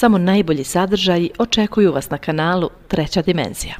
Samo najbolji sadržaji očekuju vas na kanalu Treća dimenzija.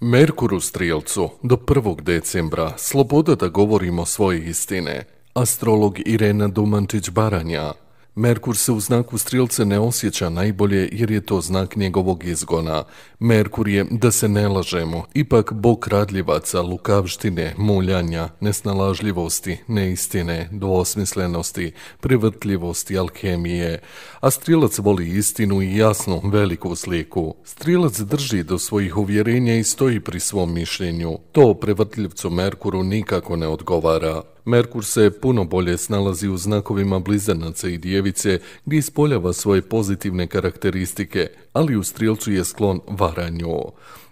Merkur u Strijelcu do 1. decembra sloboda da govorimo svoje istine. Astrolog Irena Dumančić Baranja Merkur se u znaku Strilce ne osjeća najbolje jer je to znak njegovog izgona. Merkur je, da se ne lažemo, ipak bog radljivaca, lukavštine, muljanja, nesnalažljivosti, neistine, dvosmislenosti, privrtljivosti, alkemije. A Strilac voli istinu i jasnu, veliku sliku. Strilac drži do svojih uvjerenja i stoji pri svom mišljenju. To prevrtljivcu Merkuru nikako ne odgovara. Merkur se puno bolje snalazi u znakovima blizanaca i djevice gdje ispoljava svoje pozitivne karakteristike, ali u strijelcu je sklon varanju.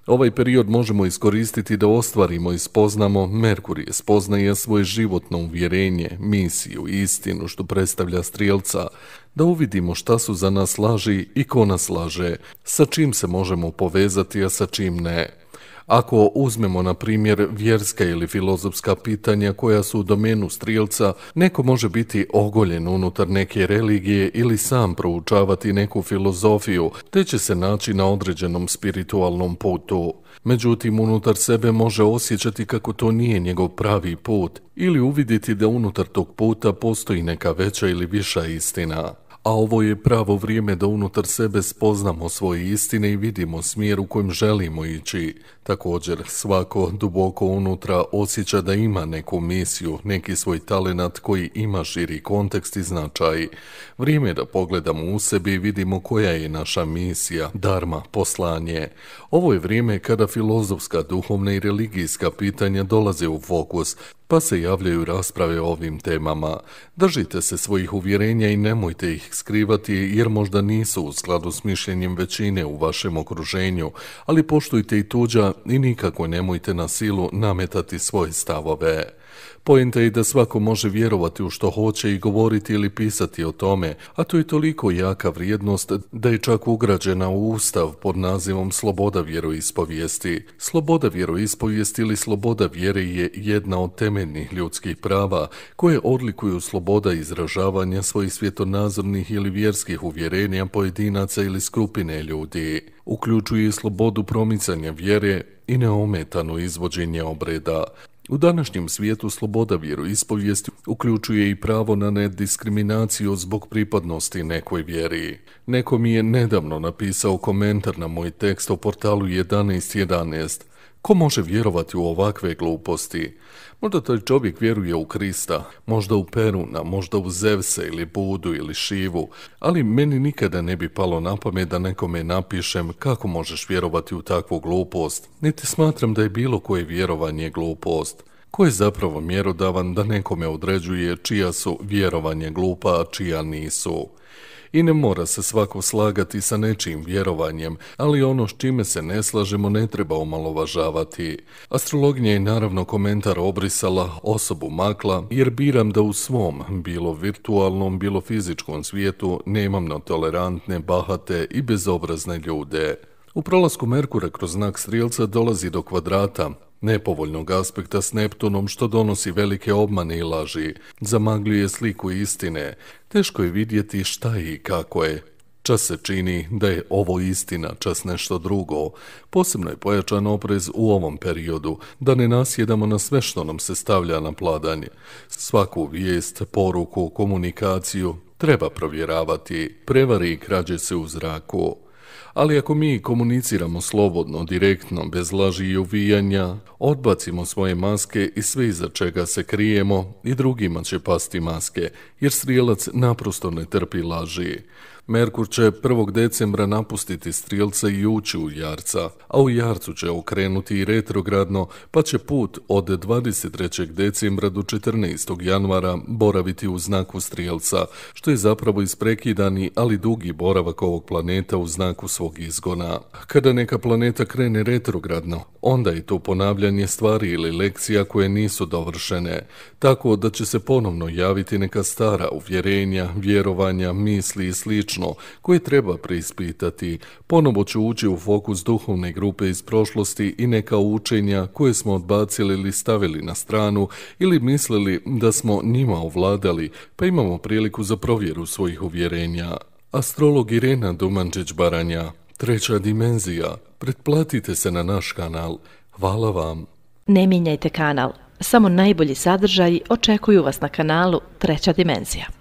Ovaj period možemo iskoristiti da ostvarimo i spoznamo je spoznaje svoje životno uvjerenje, misiju i istinu što predstavlja strijelca, da uvidimo šta su za nas laži i ko nas laže, sa čim se možemo povezati, a sa čim ne. Ako uzmemo na primjer vjerska ili filozofska pitanja koja su u domenu strilca, neko može biti ogoljen unutar neke religije ili sam proučavati neku filozofiju, te će se naći na određenom spiritualnom putu. Međutim, unutar sebe može osjećati kako to nije njegov pravi put ili uviditi da unutar tog puta postoji neka veća ili viša istina a ovo je pravo vrijeme da unutar sebe spoznamo svoje istine i vidimo smjer u kojem želimo ići. Također, svako duboko unutra osjeća da ima neku misiju, neki svoj talenat koji ima širi kontekst i značaj. Vrijeme je da pogledamo u sebi i vidimo koja je naša misija, darma, poslanje. Ovo je vrijeme kada filozofska, duhovna i religijska pitanja dolaze u fokus, pa se javljaju rasprave o ovim temama. Držite se svojih uvjerenja i nemojte ih skrivati jer možda nisu u skladu s mišljenjem većine u vašem okruženju, ali poštujte i tuđa i nikako nemojte na silu nametati svoje stavove. Pojenta je da svako može vjerovati u što hoće i govoriti ili pisati o tome, a to je toliko jaka vrijednost da je čak ugrađena u ustav pod nazivom sloboda vjeroispovijesti. Sloboda vjeroispovijesti ili sloboda vjere je jedna od temeljnih ljudskih prava koje odlikuju sloboda izražavanja svojih svjetonazornih ili vjerskih uvjerenja pojedinaca ili skupine ljudi, uključuje slobodu promicanja vjere i neometano izvođenje obreda. U današnjem svijetu sloboda ispovijesti uključuje i pravo na nediskriminaciju zbog pripadnosti nekoj vjeri. Neko mi je nedavno napisao komentar na moj tekst o portalu 11.11. Ko može vjerovati u ovakve gluposti? Možda taj čovjek vjeruje u Krista, možda u Peruna, možda u Zevse ili Budu ili Šivu, ali meni nikada ne bi palo na pamet da nekome napišem kako možeš vjerovati u takvu glupost, niti smatram da je bilo koje vjerovanje glupost. Ko je zapravo mjerodavan da nekome određuje čija su vjerovanje glupa, a čija nisu? i ne mora se svako slagati sa nečijim vjerovanjem, ali ono s čime se ne slažemo ne treba omalovažavati. Astrologinja je naravno komentar obrisala osobu makla jer biram da u svom, bilo virtualnom, bilo fizičkom svijetu, nemam na tolerantne, bahate i bezobrazne ljude. U prolasku Merkura kroz znak strijelca dolazi do kvadrata, nepovoljnog aspekta s Neptunom što donosi velike obmane i laži, zamagljuje sliku istine, teško je vidjeti šta i kako je. Čas se čini da je ovo istina, čas nešto drugo. Posebno je pojačan oprez u ovom periodu, da ne nasjedamo na sve što nam se stavlja na pladanje. Svaku vijest, poruku, komunikaciju treba provjeravati, prevari i krađe se u zraku. Ali ako mi komuniciramo slobodno, direktno, bez laži i uvijanja, odbacimo svoje maske i sve iza čega se krijemo i drugima će pasti maske, jer strijelac naprosto ne trpi laži. Merkur će 1. decembra napustiti Strijelce i ući u Jarca, a u Jarcu će okrenuti i retrogradno, pa će put od 23. decembra do 14. januara boraviti u znaku Strijelca, što je zapravo isprekidani, ali dugi boravak ovog planeta u znaku svog izgona. Kada neka planeta krene retrogradno, onda je to ponavljanje stvari ili lekcija koje nisu dovršene, tako da će se ponovno javiti neka stara uvjerenja, vjerovanja, misli i slično koje treba preispitati. Ponovo ću ući u fokus duhovne grupe iz prošlosti i neka učenja koje smo odbacili ili stavili na stranu ili mislili da smo njima ovladali, pa imamo priliku za provjeru svojih uvjerenja. Astrolog Irena Dumančić-Baranja, treća dimenzija, pretplatite se na naš kanal. Hvala vam. Ne mijenjajte kanal, samo najbolji sadržaji očekuju vas na kanalu Treća dimenzija.